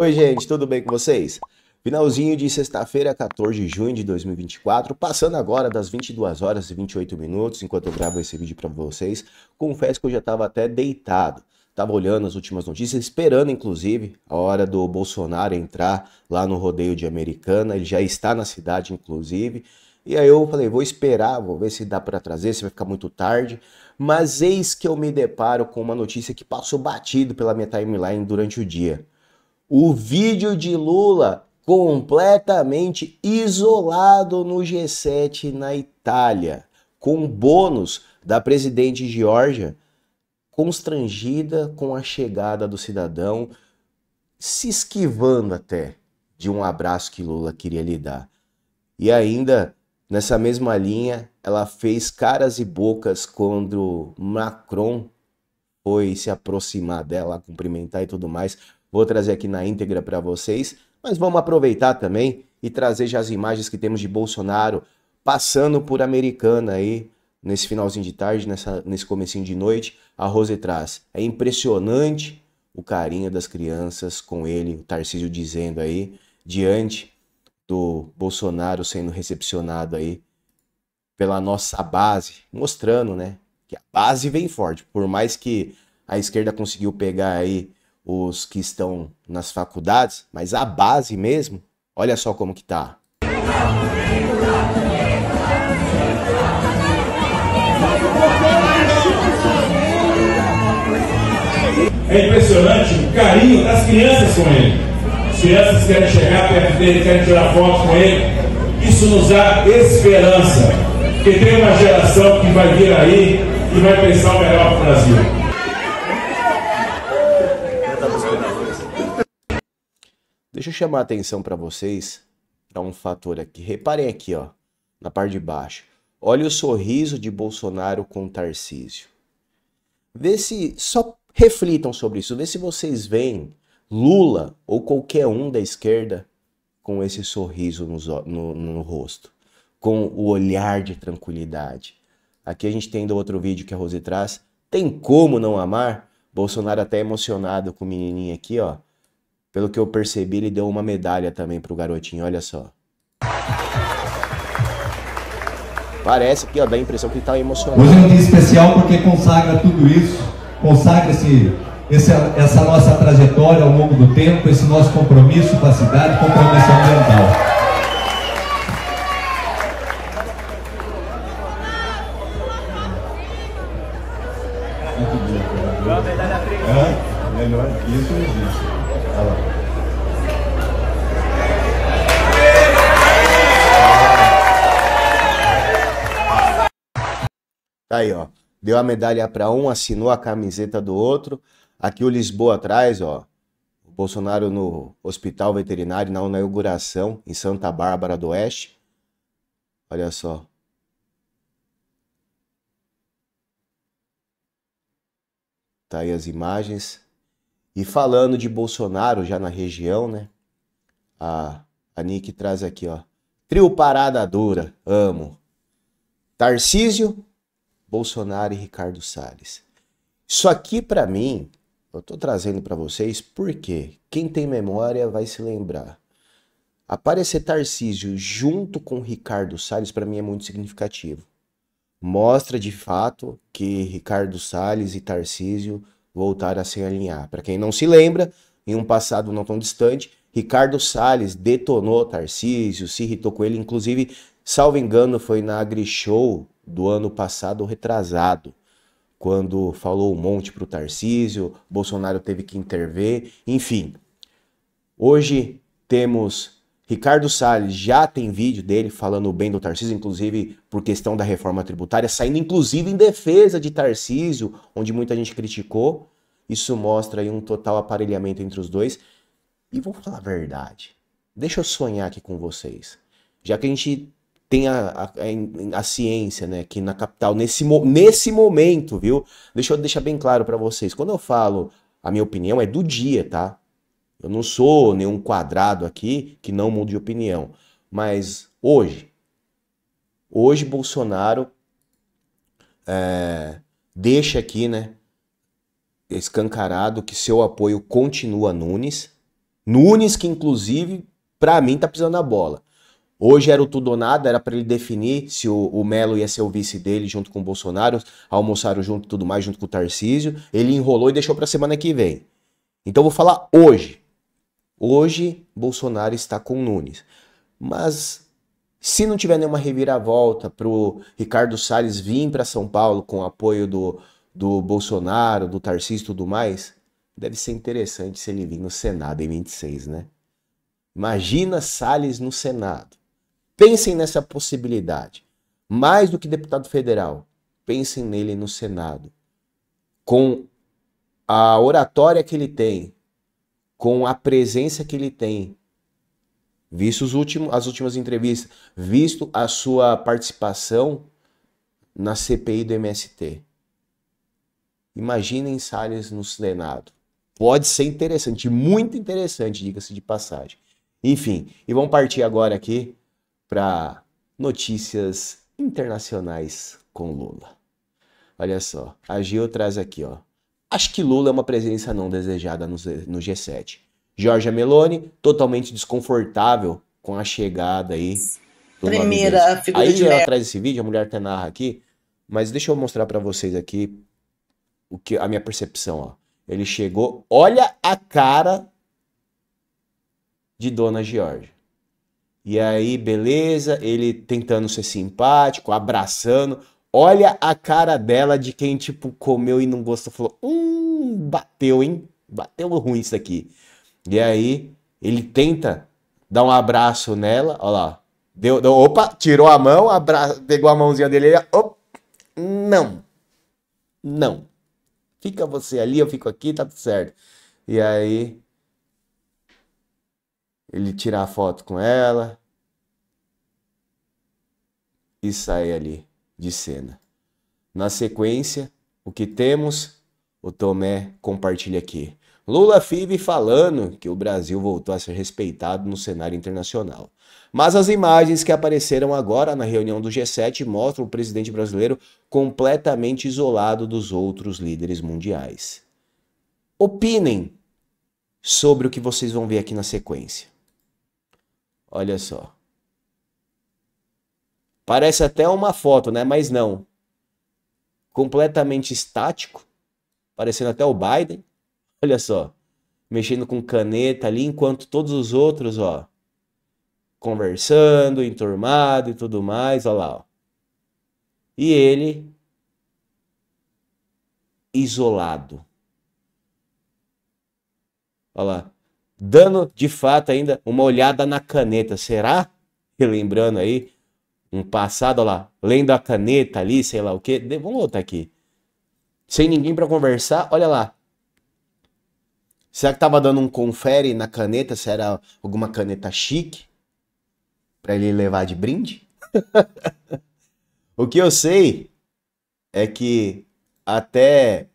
Oi, gente, tudo bem com vocês? Finalzinho de sexta-feira, 14 de junho de 2024, passando agora das 22 horas e 28 minutos, enquanto eu gravo esse vídeo para vocês, confesso que eu já estava até deitado. Estava olhando as últimas notícias, esperando inclusive a hora do Bolsonaro entrar lá no rodeio de Americana, ele já está na cidade inclusive. E aí eu falei, vou esperar, vou ver se dá para trazer, se vai ficar muito tarde. Mas eis que eu me deparo com uma notícia que passou batido pela minha timeline durante o dia. O vídeo de Lula completamente isolado no G7 na Itália, com bônus da presidente Georgia constrangida com a chegada do cidadão, se esquivando até de um abraço que Lula queria lhe dar. E ainda nessa mesma linha, ela fez caras e bocas quando Macron foi se aproximar dela, cumprimentar e tudo mais. Vou trazer aqui na íntegra para vocês, mas vamos aproveitar também e trazer já as imagens que temos de Bolsonaro passando por Americana aí nesse finalzinho de tarde, nessa, nesse comecinho de noite, a Rose traz. É impressionante o carinho das crianças com ele, o Tarcísio dizendo aí, diante do Bolsonaro sendo recepcionado aí pela nossa base, mostrando, né, que a base vem forte, por mais que a esquerda conseguiu pegar aí os que estão nas faculdades, mas a base mesmo, olha só como que tá. É impressionante o carinho das crianças com ele. As crianças querem chegar perto dele, querem tirar foto com ele. Isso nos dá esperança. Porque tem uma geração que vai vir aí e vai pensar o melhor para o Brasil. Deixa eu chamar a atenção para vocês para um fator aqui. Reparem aqui, ó, na parte de baixo. Olha o sorriso de Bolsonaro com Tarcísio. Vê se só reflitam sobre isso, vê se vocês veem Lula ou qualquer um da esquerda com esse sorriso no, no, no rosto, com o olhar de tranquilidade. Aqui a gente tem do outro vídeo que a Rose traz. Tem como não amar? Bolsonaro até emocionado com o menininho aqui, ó. Pelo que eu percebi, ele deu uma medalha também pro garotinho, olha só. Parece que ó, dá a impressão que ele tá emocionado. Hoje é um dia especial porque consagra tudo isso, consagra esse, esse, essa nossa trajetória ao longo do tempo, esse nosso compromisso com a cidade, compromisso ambiental. É, melhor que isso não existe lá. Tá aí, ó. Deu a medalha para um, assinou a camiseta do outro. Aqui o Lisboa atrás, ó. O Bolsonaro no Hospital Veterinário, na inauguração, em Santa Bárbara do Oeste. Olha só. Tá aí as imagens. E falando de Bolsonaro já na região, né? A, a Nick traz aqui, ó. Trio Parada Dura, amo. Tarcísio, Bolsonaro e Ricardo Salles. Isso aqui para mim, eu tô trazendo para vocês porque quem tem memória vai se lembrar. Aparecer Tarcísio junto com Ricardo Salles para mim é muito significativo. Mostra de fato que Ricardo Salles e Tarcísio voltar a se alinhar. Para quem não se lembra, em um passado não tão distante, Ricardo Salles detonou Tarcísio, se irritou com ele, inclusive, salvo engano, foi na AgriShow do ano passado retrasado, quando falou um monte para o Tarcísio, Bolsonaro teve que intervir, enfim. Hoje temos Ricardo Salles já tem vídeo dele falando bem do Tarcísio, inclusive por questão da reforma tributária, saindo inclusive em defesa de Tarcísio, onde muita gente criticou. Isso mostra aí um total aparelhamento entre os dois. E vou falar a verdade. Deixa eu sonhar aqui com vocês. Já que a gente tem a, a, a ciência, né, que na capital, nesse, nesse momento, viu? Deixa eu deixar bem claro para vocês. Quando eu falo a minha opinião, é do dia, tá? Eu não sou nenhum quadrado aqui que não mude de opinião. Mas hoje, hoje Bolsonaro é, deixa aqui, né, escancarado que seu apoio continua a Nunes. Nunes que, inclusive, para mim, tá pisando na bola. Hoje era o tudo ou nada, era para ele definir se o, o, Melo ia ser o vice dele junto com o Bolsonaro, almoçaram junto e tudo mais, junto com o Tarcísio. Ele enrolou e deixou para semana que vem. Então vou falar hoje. Hoje, Bolsonaro está com Nunes. Mas se não tiver nenhuma reviravolta para o Ricardo Salles vir para São Paulo com apoio do, do Bolsonaro, do Tarcísio e tudo mais, deve ser interessante se ele vir no Senado em 26, né? Imagina Salles no Senado. Pensem nessa possibilidade. Mais do que deputado federal, pensem nele no Senado. Com a oratória que ele tem, com a presença que ele tem, visto últimos, as últimas entrevistas, visto a sua participação na CPI do MST. Imaginem Salles no Senado. Pode ser interessante, muito interessante, diga-se de passagem. Enfim, e vamos partir agora aqui para notícias internacionais com Lula. Olha só, a Gil traz aqui, ó. Acho que Lula é uma presença não desejada no, G7. Georgia Meloni, totalmente desconfortável com a chegada aí. Primeira figura aí, de ela traz esse vídeo, a mulher até narra aqui, mas deixa eu mostrar para vocês aqui o que a minha percepção, ó. Ele chegou, olha a cara de Dona Georgia. E aí, beleza, ele tentando ser simpático, abraçando. Olha a cara dela de quem, tipo, comeu e não gostou. Falou, hum, bateu, hein? Bateu ruim isso aqui. E aí, ele tenta dar um abraço nela. Olha lá. Deu, deu opa, tirou a mão, abra... pegou a mãozinha dele e... op... não. Não. Fica você ali, eu fico aqui, tá tudo certo. E aí, ele tira a foto com ela e sai ali de cena. Na sequência, o que temos? O Tomé compartilha aqui. Lula Fibe falando que o Brasil voltou a ser respeitado no cenário internacional. Mas as imagens que apareceram agora na reunião do G7 mostram o presidente brasileiro completamente isolado dos outros líderes mundiais. Opinem sobre o que vocês vão ver aqui na sequência. Olha só. Parece até uma foto, né? Mas não. Completamente estático, parecendo até o Biden. Olha só, mexendo com caneta ali, enquanto todos os outros, ó, conversando, enturmado e tudo mais, olha lá. Ó. E ele isolado. Olha lá, dando de fato ainda uma olhada na caneta, será? Relembrando aí, um passado, olha lá, lendo a caneta ali, sei lá o quê. Vamos voltar aqui. Sem ninguém para conversar, olha lá. Será que tava dando um confere na caneta? Se era alguma caneta chique? para ele levar de brinde? o que eu sei é que até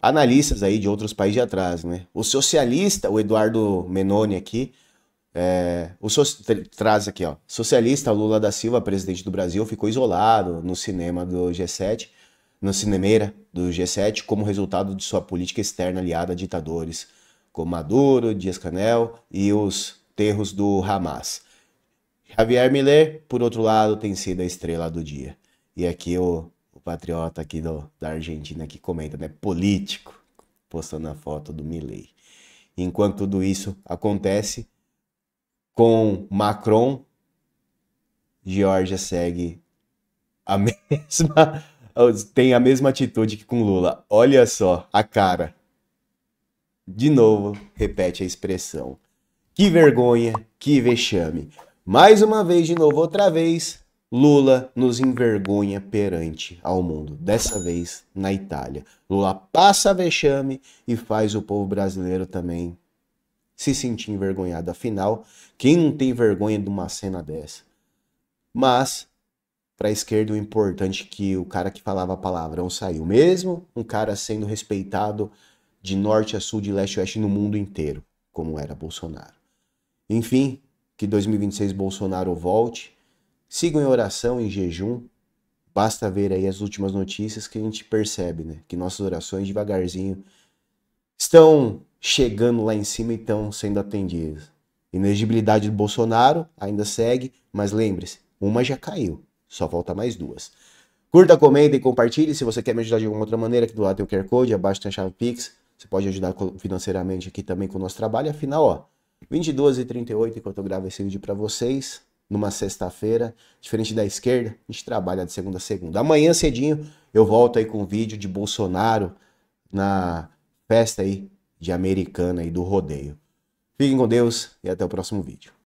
analistas aí de outros países de atrás, né? O socialista, o Eduardo Menoni aqui, é, o so traz aqui, ó. Socialista Lula da Silva, presidente do Brasil, ficou isolado no cinema do G7, no cinemeira do G7, como resultado de sua política externa aliada a ditadores como Maduro, Dias-Canel e os terros do Hamas. Javier Miller, por outro lado, tem sido a estrela do dia. E aqui o, o patriota aqui do, da Argentina que comenta, né? Político, postando a foto do Milley. Enquanto tudo isso acontece, com Macron, Georgia segue a mesma tem a mesma atitude que com Lula. Olha só a cara. De novo, repete a expressão. Que vergonha, que vexame. Mais uma vez, de novo, outra vez, Lula nos envergonha perante ao mundo. Dessa vez na Itália. Lula passa vexame e faz o povo brasileiro também se sentir envergonhado. Afinal, quem não tem vergonha de uma cena dessa? Mas, para a esquerda, o importante é que o cara que falava palavrão saiu. Mesmo um cara sendo respeitado de norte a sul, de leste a oeste no mundo inteiro, como era Bolsonaro. Enfim, que 2026 Bolsonaro volte. Sigam em oração, em jejum. Basta ver aí as últimas notícias que a gente percebe, né? Que nossas orações devagarzinho estão chegando lá em cima e estão sendo atendidas. Inelegibilidade do Bolsonaro ainda segue, mas lembre-se, uma já caiu, só falta mais duas. Curta, comenta e compartilhe. Se você quer me ajudar de alguma outra maneira, aqui do lado tem o QR Code, abaixo tem a chave Pix. Você pode ajudar financeiramente aqui também com o nosso trabalho. Afinal, ó, 22 e 38 enquanto eu gravo esse vídeo para vocês, numa sexta-feira, diferente da esquerda, a gente trabalha de segunda a segunda. Amanhã cedinho eu volto aí com o um vídeo de Bolsonaro na festa aí de Americana e do rodeio. Fiquem com Deus e até o próximo vídeo.